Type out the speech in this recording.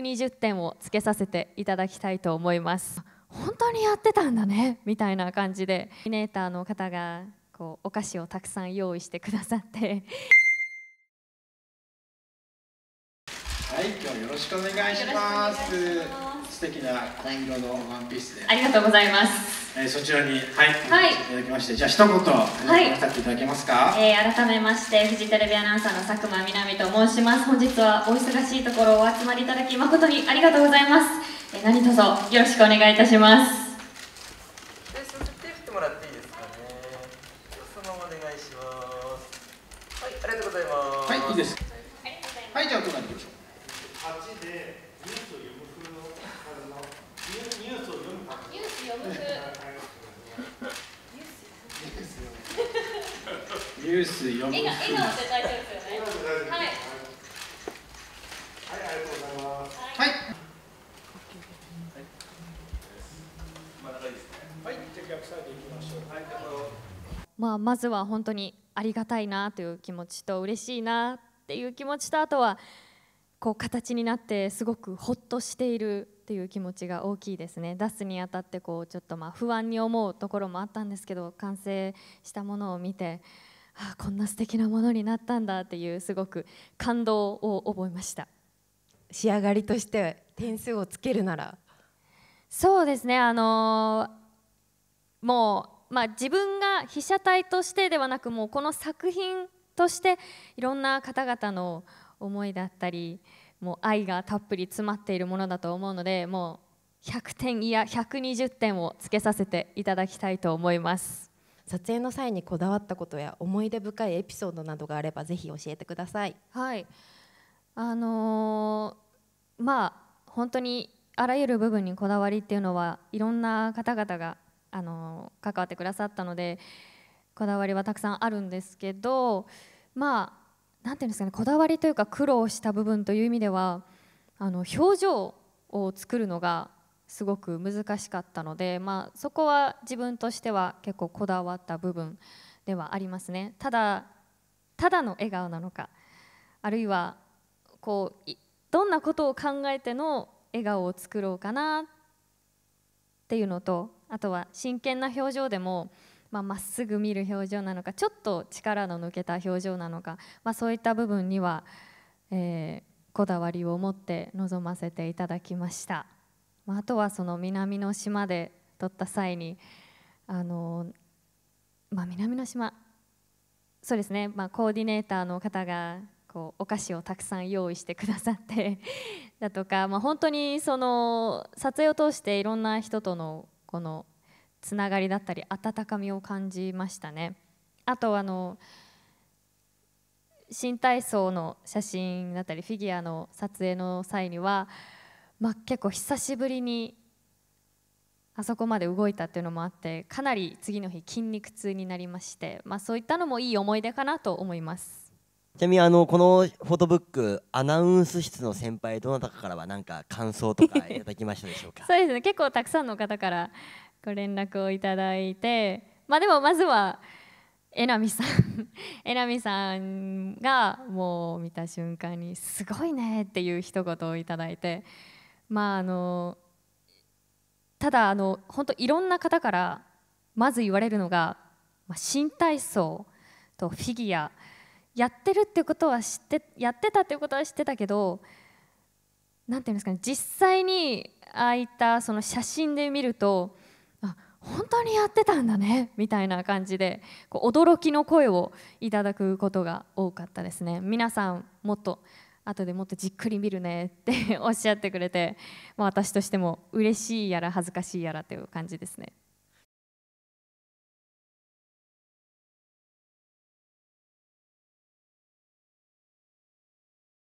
120点をつけさせていただきたいと思います本当にやってたんだねみたいな感じでイネーターの方がこうお菓子をたくさん用意してくださってはい、今日よろしくお願いします。ます素敵な紺色のワンピースで。ありがとうございます。えー、そちらに、はい、はい、いただきまして、じゃあ一言、はい、さっていただけますか。えー、改めまして、フジテレビアナウンサーの佐久間みなみと申します。本日はお忙しいところお集まりいただき、誠にありがとうございます。えー、何卒よろしくお願いいたします。えー、そっち手振ってもらっていいですかね。そのままお願いします。はい、ありがとうございます。はい、いいです。はい、じゃあ、お隣行きましょう。でニュースを読む風のあのニュースを読む感ニュース読む風ニュース読む笑顔って書いですよねはいはい、ありがとうございます。はい。はい、まあ、いいですね。はい、じゃ、逆サイド行きましょう。はい、まあ、まずは本当にありがたいなという気持ちと嬉しいなっていう気持ちとあとはこう形になってすごくほっとしているっていう気持ちが大きいですね出すにあたってこうちょっとまあ不安に思うところもあったんですけど完成したものを見てあこんな素敵なものになったんだっていうすごく感動を覚えました仕上がりとして点数をつけるならそうですねあのー、もう、まあ、自分が被写体としてではなくもうこの作品としていろんな方々の思いだったりもう愛がたっぷり詰まっているものだと思うのでもう100点いや120点をつけさせていただきたいと思います撮影の際にこだわったことや思い出深いエピソードなどがあればぜひ教えてくださいはいあのー、まあ本当にあらゆる部分にこだわりっていうのはいろんな方々が、あのー、関わってくださったのでこだわりはたくさんあるんですけどまあなんていうんですかねこだわりというか苦労した部分という意味ではあの表情を作るのがすごく難しかったので、まあ、そこは自分としては結構こだわった部分ではありますねただただの笑顔なのかあるいはこうどんなことを考えての笑顔を作ろうかなっていうのとあとは真剣な表情でもまあ、っすぐ見る表情なのかちょっと力の抜けた表情なのか、まあ、そういった部分には、えー、こだわりを持って臨ませていただきました、まあ、あとはその南の島で撮った際にあの、まあ、南の島そうですね、まあ、コーディネーターの方がこうお菓子をたくさん用意してくださって だとか、まあ、本当にその撮影を通していろんな人とのこのつながりだったり温かみを感じましたねあとあの新体操の写真だったりフィギュアの撮影の際には、まあ、結構久しぶりにあそこまで動いたっていうのもあってかなり次の日筋肉痛になりまして、まあ、そういったのもいい思い出かなと思いますちなみにあのこのフォトブックアナウンス室の先輩どなたかからは何か感想とかいただきましたでしょうか そうですね結構たくさんの方からご連絡をいただいて、まあ、でもまずはえなみさんえなみさんがもう見た瞬間に「すごいね」っていう一言をいただいてまああのただあの本当いろんな方からまず言われるのが、まあ、新体操とフィギュアやってるってことは知ってやってたってことは知ってたけど何て言うんですかね実際にああいったその写真で見ると本当にやってたんだねみたいな感じでこう驚きの声をいただくことが多かったですね皆さんもっと後でもっとじっくり見るねって おっしゃってくれて、まあ、私としても嬉しいやら恥ずかしいやらという感じですね